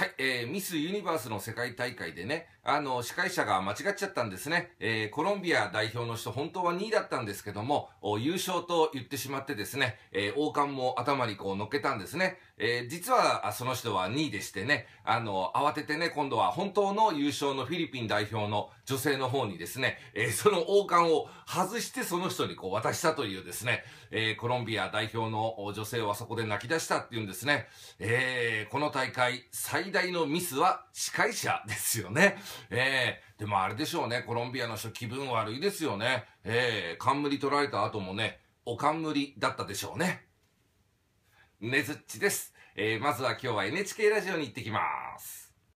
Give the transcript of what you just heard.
はい、えー、ミス・ユニバースの世界大会でね、あの、司会者が間違っちゃったんですね。えー、コロンビア代表の人、本当は2位だったんですけども、優勝と言ってしまってですね、えー、王冠も頭にこう乗っけたんですね。えー、実は、その人は2位でしてね、あの、慌ててね、今度は本当の優勝のフィリピン代表の女性の方にですね、えー、その王冠を外してその人にこう渡したというですね、えー、コロンビア代表の女性はそこで泣き出したっていうんですね。えー、この大会、最大のミスは司会者ですよね。えー、でもあれでしょうね、コロンビアの人気分悪いですよね。えー、冠取られた後もね、お冠だったでしょうね。ねずっちです。えー、まずは今日は NHK ラジオに行ってきます。